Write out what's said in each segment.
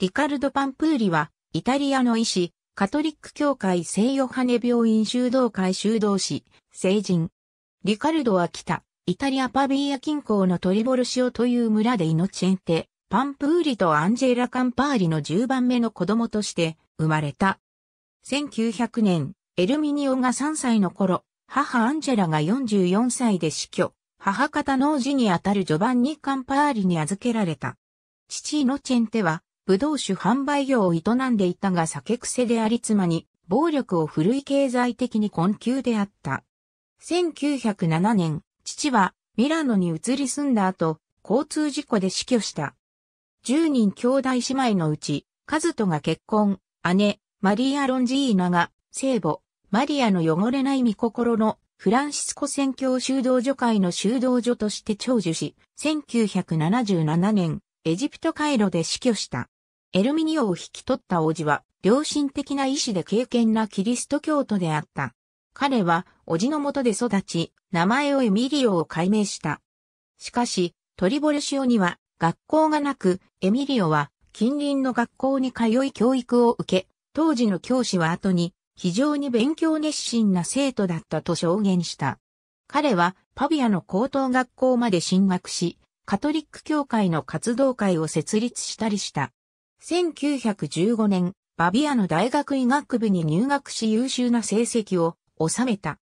リカルド・パンプーリは、イタリアの医師、カトリック教会聖ヨハネ病院修道会修道士、聖人。リカルドは北、イタリアパビーア近郊のトリボルシオという村で命ノチェンテ、パンプーリとアンジェラ・カンパーリの10番目の子供として生まれた。1900年、エルミニオが3歳の頃、母アンジェラが44歳で死去、母方の王子にあたるジョバンニ・カンパーリに預けられた。父イノチェンテは、ブドウ酒販売業を営んでいたが酒癖であり妻に暴力を振るい経済的に困窮であった。1907年、父はミラノに移り住んだ後、交通事故で死去した。10人兄弟姉妹のうち、カズトが結婚、姉、マリア・ロンジーナが、聖母、マリアの汚れない御心のフランシスコ宣教修道女会の修道女として長寿し、1977年、エジプトカイロで死去した。エルミニオを引き取った王子は、良心的な意志で敬虔なキリスト教徒であった。彼は、叔父のもとで育ち、名前をエミリオを改名した。しかし、トリボルシオには、学校がなく、エミリオは、近隣の学校に通い教育を受け、当時の教師は後に、非常に勉強熱心な生徒だったと証言した。彼は、パビアの高等学校まで進学し、カトリック教会の活動会を設立したりした。1915年、バビアの大学医学部に入学し優秀な成績を収めた。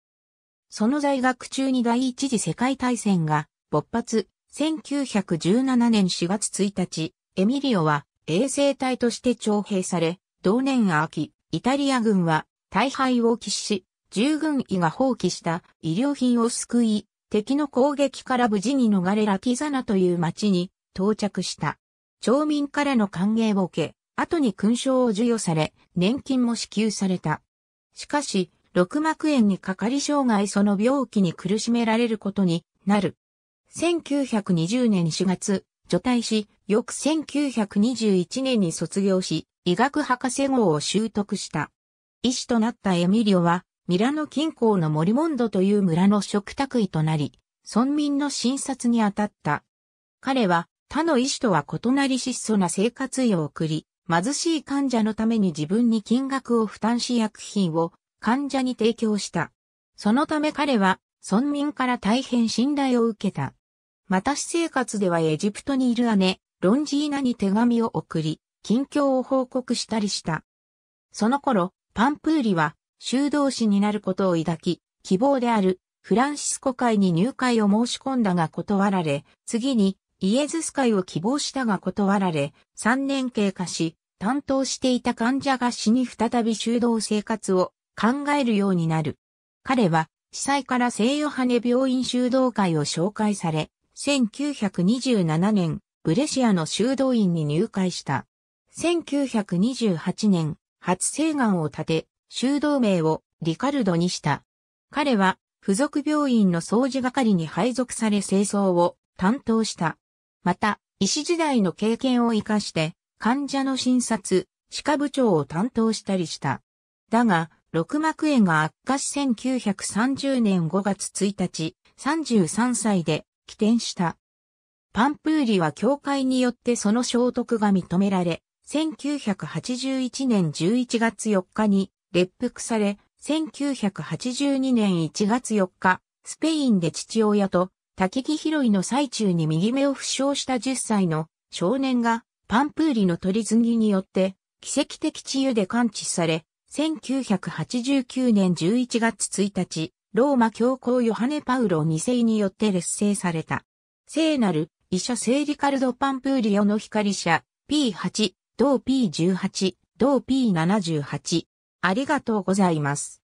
その在学中に第一次世界大戦が勃発、1917年4月1日、エミリオは衛生隊として徴兵され、同年秋、イタリア軍は大敗を喫し、従軍医が放棄した医療品を救い、敵の攻撃から無事に逃れラティザナという町に到着した。町民からの歓迎を受け、後に勲章を授与され、年金も支給された。しかし、六膜炎にかかり障害その病気に苦しめられることになる。1920年4月、除退し、翌1921年に卒業し、医学博士号を習得した。医師となったエミリオは、ミラノ近郊のモリモンドという村の食卓医となり、村民の診察に当たった。彼は他の医師とは異なり質素な生活を送り、貧しい患者のために自分に金額を負担し薬品を患者に提供した。そのため彼は村民から大変信頼を受けた。また私生活ではエジプトにいる姉、ロンジーナに手紙を送り、近況を報告したりした。その頃、パンプーリは修道士になることを抱き、希望であるフランシスコ会に入会を申し込んだが断られ、次にイエズス会を希望したが断られ、3年経過し、担当していた患者が死に再び修道生活を考えるようになる。彼は、被災から西ヨハネ病院修道会を紹介され、1927年、ブレシアの修道院に入会した。1928年、初生願を立て、修道名をリカルドにした。彼は、付属病院の掃除係に配属され清掃を担当した。また、医師時代の経験を活かして、患者の診察、歯科部長を担当したりした。だが、六膜炎が悪化し1930年5月1日、33歳で起点した。パンプーリは教会によってその消毒が認められ、1981年11月4日に列服され、1982年1月4日、スペインで父親と滝木拾いの最中に右目を負傷した10歳の少年がパンプーリの取り次ぎによって奇跡的治癒で感知され、1989年11月1日、ローマ教皇ヨハネ・パウロ2世によって劣勢された。聖なる医者聖リカルド・パンプーリオの光者 P8、同 P18、同 P78。ありがとうございます。